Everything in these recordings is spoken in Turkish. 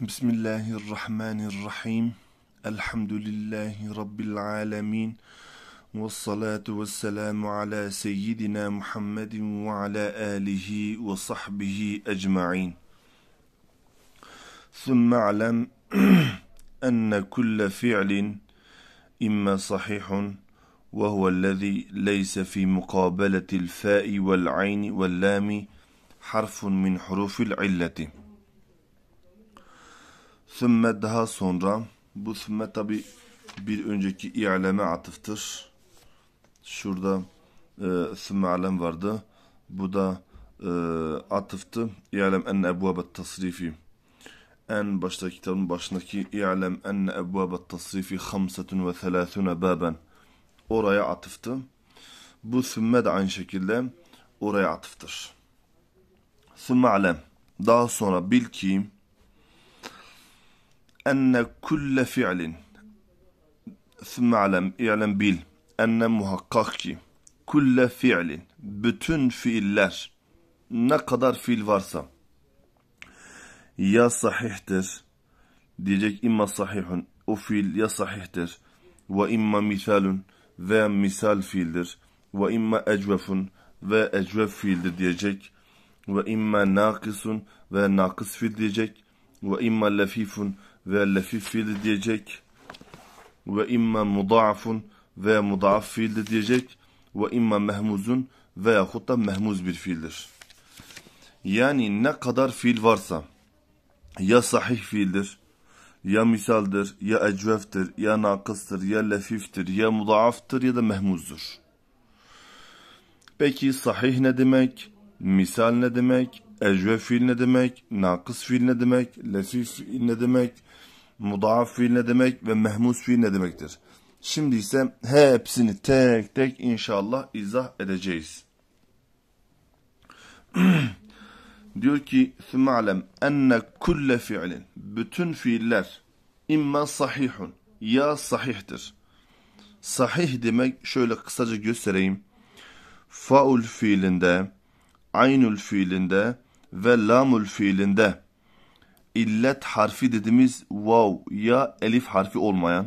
بسم الله الرحمن الرحيم الحمد لله رب العالمين والصلاة والسلام على سيدنا محمد وعلى آله وصحبه أجمعين ثم اعلم أن كل فعل إما صحيح وهو الذي ليس في مقابلة الفاء والعين واللام حرف من حروف العلة Sümme daha sonra. Bu sümme tabi bir önceki i'leme atıftır. Şurada e, sümme alem vardı. Bu da e, atıftı. İ'lem enne ebvabet tasrifi. En başta kitabın başındaki İ'lem enne ebvabet tasrifi 35 ve thelâthune baben. Oraya atıftı. Bu sümme de aynı şekilde oraya atıftır. Sümme alem. Daha sonra bil ki enne kulle fi'lin Sümme alem, i'lem bil enne muhakkak ki kulle fi'lin bütün fiiller ne kadar fiil varsa ya sahihtir diyecek imma sahihun o fiil ya sahihtir ve imma misalun ve misal fiildir ve imma ecvefun ve ecvef fiildir diyecek ve imma nakisun ve nakıs fiil diyecek ve imma lafifun ve lefif fiili diyecek. Ve imma mudaafun ve mudaaf fiildir diyecek. Ve imma mehmuzun veyahut da mehmuz bir fiildir. Yani ne kadar fiil varsa ya sahih fiildir, ya misaldir, ya ecveftir, ya nakıstır, ya lefiftir, ya mudaaftır ya da mehmuzdur. Peki sahih ne demek? Misal ne demek? ecve fiil ne demek, nakıs fiil ne demek, lefif fiil ne demek, mudaaf fiil ne demek ve mehmus fiil ne demektir. Şimdi ise hepsini tek tek inşallah izah edeceğiz. Diyor ki ثُمَّ عَلَمْ اَنَّ كُلَّ fiilin Bütün fiiller imma sahihun ya sahihtir. Sahih demek şöyle kısaca göstereyim. Faul fiilinde, aynul fiilinde ve lamul fiilinde illet harfi dediğimiz vav ya elif harfi olmayan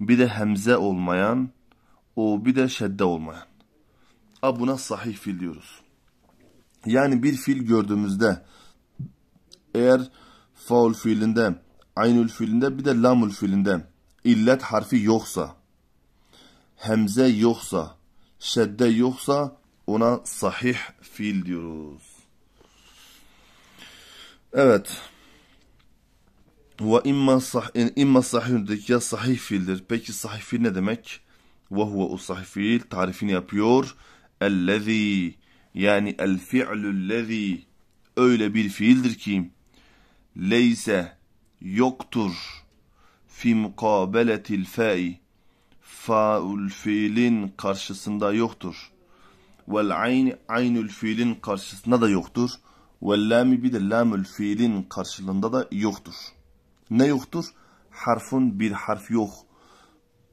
bir de hemze olmayan o bir de şedde olmayan. A buna sahih fil diyoruz. Yani bir fil gördüğümüzde eğer faul fiilinde, aynül fiilinde bir de lamul fiilinde illet harfi yoksa, hemze yoksa, şedde yoksa ona sahih fiil diyoruz. Evet. Ve imma sah imma sahihindeki ya sahih fiildir. Peki sahih fiil ne demek? Ve huve o sahih fiil tarifini yapıyor. Ellezî yani el fi'lüllezî öyle bir fiildir ki leyse yoktur fi mukabeletil fa'i faul fiilin karşısında yoktur. Vel ayn aynül fiilin karşısında da yoktur. Vellami bir de lamül fiilin karşılığında da yoktur. Ne yoktur? Harfun bir harf yok.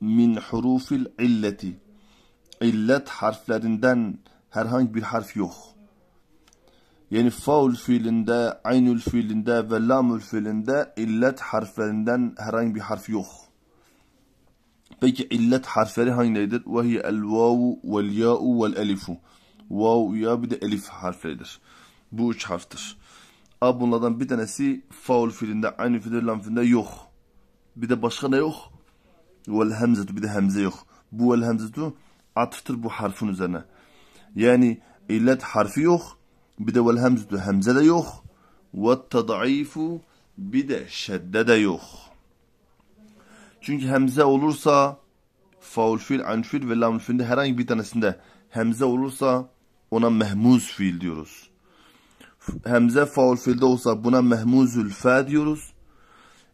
Min hurufil illeti. İllet harflerinden herhangi bir harf yok. Yani faul fiilinde, aynül fiilinde ve lamül fiilinde illet harflerinden herhangi bir harf yok. Peki illet harfleri hangileridir? Ve hiye el vavu vel ya'u vel elifu. Vav ya bir de elif harfleridir. Bu üç harftir. A bunlardan bir tanesi faul fiilinde, aynı fiilde, lam yok. Bir de başka ne yok? Vel hemzetu bir de hemze yok. Bu vel hemzetu atıftır bu harfin üzerine. Yani illet harfi yok. Bir de vel hemzetu hemze de yok. Ve tadaifu bir de şedde de yok. Çünkü hemze olursa faul fiil, anfil ve lam herhangi bir tanesinde hemze olursa ona mehmuz fiil diyoruz hemze faul fiilde olsa buna mehmuzül fe diyoruz.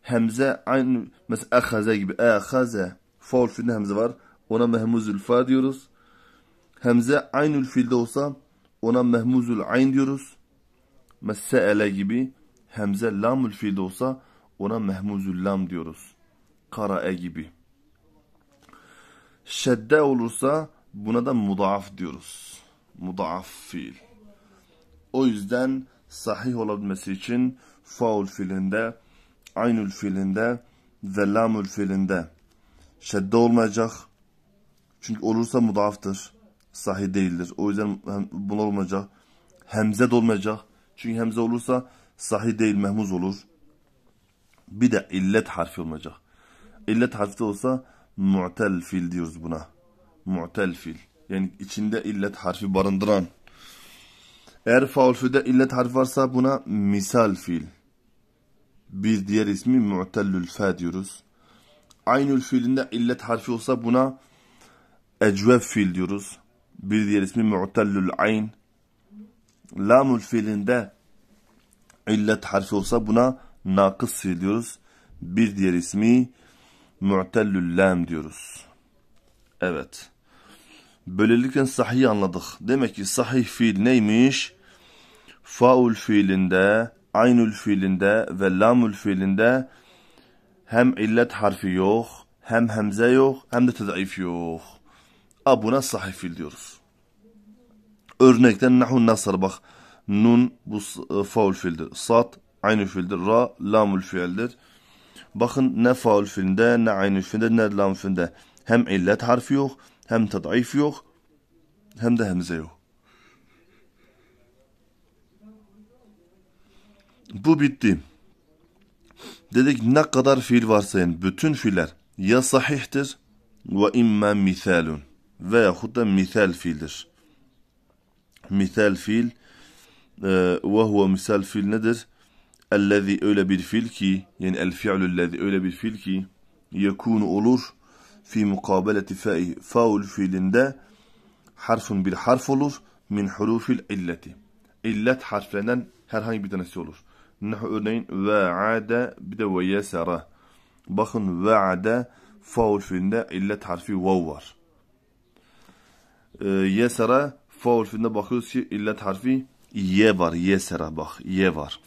Hemze aynı mesela ehaze gibi. Ehaze faul fiilde hemze var. Ona mehmuzül fe diyoruz. Hemze aynül fiilde olsa ona mehmuzül ayn diyoruz. Mesele gibi. Hemze lamül fiilde olsa ona mehmuzül lam diyoruz. Karae gibi. Şedde olursa buna da mudaaf diyoruz. Mudaaf fiil. O yüzden sahih olabilmesi için faul fiilinde, aynül fiilinde ve lamül fiilinde şedde olmayacak. Çünkü olursa mudaftır. Sahih değildir. O yüzden bunu olmayacak. Hemze de olmayacak. Çünkü hemze olursa sahih değil mehmuz olur. Bir de illet harfi olmayacak. İllet harfi olsa mu'tel fil diyoruz buna. Mu'tel fil. Yani içinde illet harfi barındıran eğer faul fiilde illet harf varsa buna misal fiil. Bir diğer ismi mu'tellül fe diyoruz. Aynül fiilinde illet harfi olsa buna ecveb fiil diyoruz. Bir diğer ismi mu'tellül ayn. Lamül fiilinde illet harfi olsa buna nakıs fiil diyoruz. Bir diğer ismi mu'tellül lam diyoruz. Evet. Böylelikle sahih anladık. Demek ki sahih fiil neymiş? faul fiilinde, aynül fiilinde ve lamül fiilinde hem illet harfi yok, hem hemze yok, hem de tedayif yok. Abuna buna sahih fiil diyoruz. Örnekten nahun nasar bak. Nun bu e, faul fiildir. Sat aynül fiildir. Ra lamül fiildir. Bakın ne faul fiilinde, ne aynül fiilinde, ne lam fiilinde. Hem illet harfi yok, hem tedayif yok, hem de hemze yok. Bu bitti. Dedik ne kadar fiil varsayın. Bütün fiiller ya sahihtir ve imma misalun veya da misal fiildir. Misal fiil e, ve huve misal fiil nedir? Ellezî öyle bir fiil ki yani el fi'lüllezî öyle bir fiil ki yekûnu olur fi mukabeleti fa'i faul fiilinde harfun bir harf olur min hurufil illeti. İllet harflerinden herhangi bir tanesi olur. Neh'uneyn ve'ade bir de ve yesere. Bakın ve'ade faul fiilinde illet harfi vav var. Ee, yesere faul fiilinde bakıyoruz ki illet harfi ye var. Yesere bak ye var.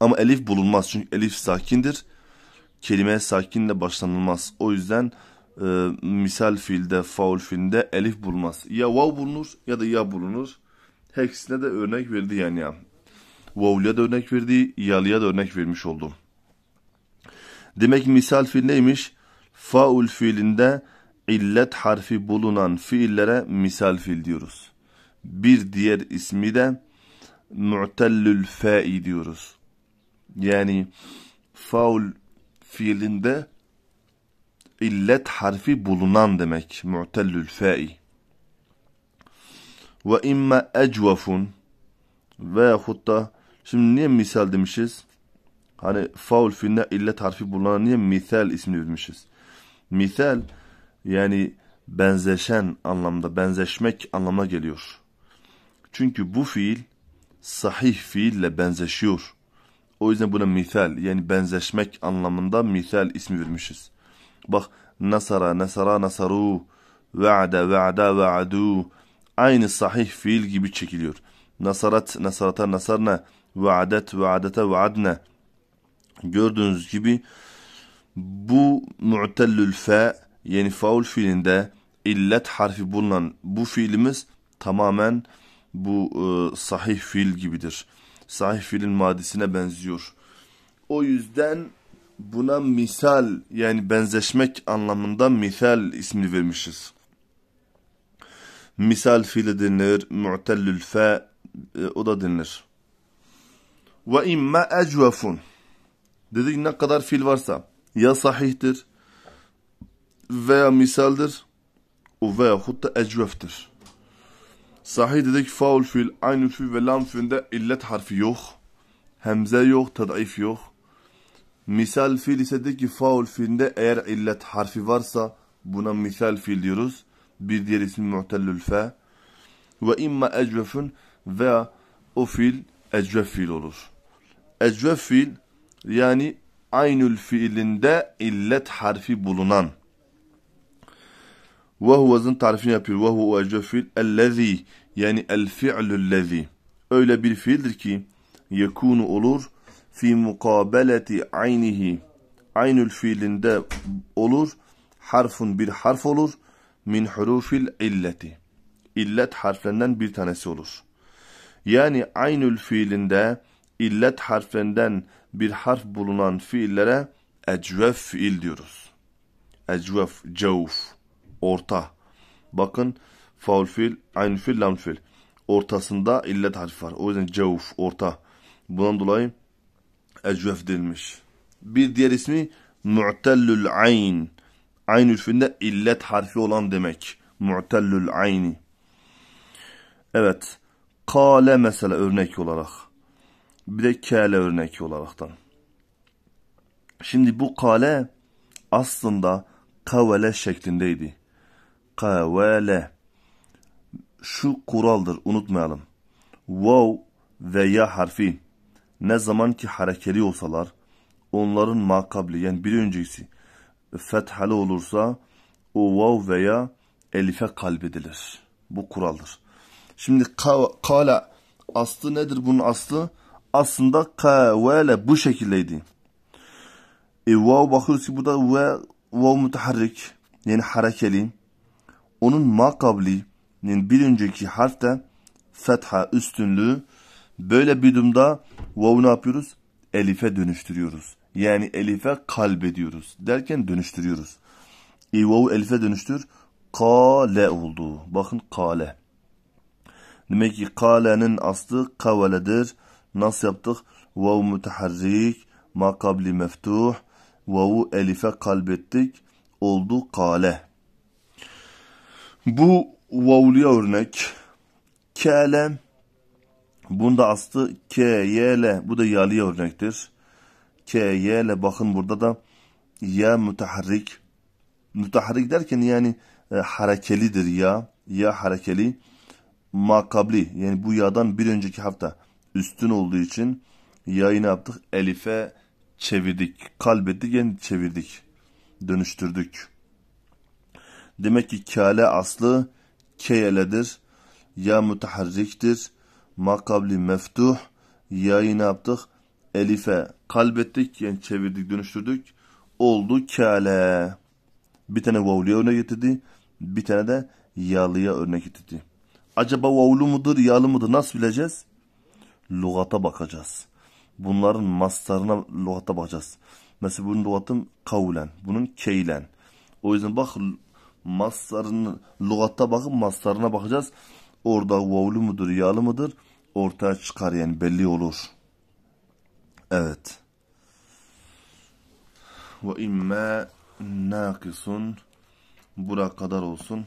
Ama elif bulunmaz çünkü elif sakindir. Kelime sakinle başlanılmaz. O yüzden e, misal fiilde, faul fiilinde elif bulunmaz. Ya vav bulunur ya da ya bulunur. Hepsine de örnek verdi yani ya vavluya da örnek verdi, yalıya da örnek vermiş oldum. Demek misal fiil neymiş? Faul fiilinde illet harfi bulunan fiillere misal fiil diyoruz. Bir diğer ismi de mu'tellül fa'i diyoruz. Yani faul fiilinde illet harfi bulunan demek. Mu'tellül fa'i. Ve imma ecvafun veyahut da Şimdi niye misal demişiz? Hani faul fiilinde illet harfi bulunan niye misal ismini vermişiz? Misal yani benzeşen anlamda, benzeşmek anlamına geliyor. Çünkü bu fiil sahih fiille benzeşiyor. O yüzden buna misal yani benzeşmek anlamında misal ismi vermişiz. Bak nasara, nasara, nasaru, ve'ade, ve'ada, ve'adu. Aynı sahih fiil gibi çekiliyor. Nasarat, nasarata, nasarna, vaadet vaadete vaadne gördüğünüz gibi bu mu'tellül fe yani faul fiilinde illet harfi bulunan bu fiilimiz tamamen bu e, sahih fiil gibidir. Sahih fiilin madisine benziyor. O yüzden buna misal yani benzeşmek anlamında misal ismini vermişiz. Misal fiili denir, mu'tellül fe e, o da denir ve imme ecvefun. Dedik ne kadar fil varsa ya sahihtir veya misaldir veya hutta ecveftir. Sahih dedik faul fil. aynı fiil ve lam fiilinde illet harfi yok. Hemze yok, tadayif yok. Misal fil ise dedik ki faul fiilinde eğer illet harfi varsa buna misal fil diyoruz. Bir diğer ismi mu'tellül fe. Ve imma ecvefun veya o fiil ecve fiil olur. Ecve fiil yani aynül fiilinde illet harfi bulunan. Vahuvazın tarifini yapıyor. Vahuvu ecve fiil ellezî yani el fi'lüllezî. Öyle bir fiildir ki yekunu olur fi mukabeleti aynihi. Aynül fiilinde olur. Harfun bir harf olur. Min hurufil illeti. İllet harflerinden bir tanesi olur. Yani aynül fiilinde illet harfinden bir harf bulunan fiillere ecvef fiil diyoruz. Ecvef, cevf, orta. Bakın faul fiil, aynül fiil, lam fiil. Ortasında illet harfi var. O yüzden cevf, orta. Bundan dolayı ecvef denilmiş. Bir diğer ismi mu'tellül ayn. Ayn ülfünde illet harfi olan demek. Mu'tellül ayni. Evet. Kale mesela örnek olarak. Bir de kale örnek olaraktan. Şimdi bu kale aslında kavale şeklindeydi. Kavale. Şu kuraldır unutmayalım. Vav veya harfi ne zaman ki harekeli olsalar onların makabli yani bir öncesi fethalı olursa o vav veya elife kalbedilir. Bu kuraldır. Şimdi kale aslı nedir bunun aslı? Aslında kavale bu şekildeydi. E, vav bakıyoruz ki bu da ve vav müteharrik yani harekeli. Onun makabli yani bir önceki harfte de fetha üstünlüğü. Böyle bir durumda vav'u ne yapıyoruz? Elife dönüştürüyoruz. Yani elife kalbediyoruz. Derken dönüştürüyoruz. E, vav'u elife dönüştür. Kale oldu. Bakın kale. Demek ki kalenin aslı kavaledir. Nasıl yaptık? Vav müteharrik, makabli meftuh, vavu elife kalbettik. Oldu kale. Bu vavluya örnek. Kale. Bunda aslı k, y, l. Bu da yalıya örnektir. K, y, l. Bakın burada da ya müteharrik. Müteharrik derken yani e, harekelidir ya. Ya harekeli makabli yani bu yağdan bir önceki hafta üstün olduğu için yayını yaptık. Elif'e çevirdik. Kalbettik yani çevirdik. Dönüştürdük. Demek ki kale aslı keyeledir. Ya mutaharriktir. Makabli meftuh. Yayını yaptık. Elif'e kalbettik yani çevirdik dönüştürdük. Oldu kale. Bir tane vavliye örnek getirdi. Bir tane de yalıya örnek getirdi acaba vavlu mudur, yalı mıdır nasıl bileceğiz? Lugata bakacağız. Bunların mastarına lugata bakacağız. Mesela bunun lugatın kavlen, bunun keylen. O yüzden bak mastarın lugata bakıp mastarına bakacağız. Orada vavlu mudur, yalı mıdır ortaya çıkar yani belli olur. Evet. Ve imma nakisun. Bura kadar olsun.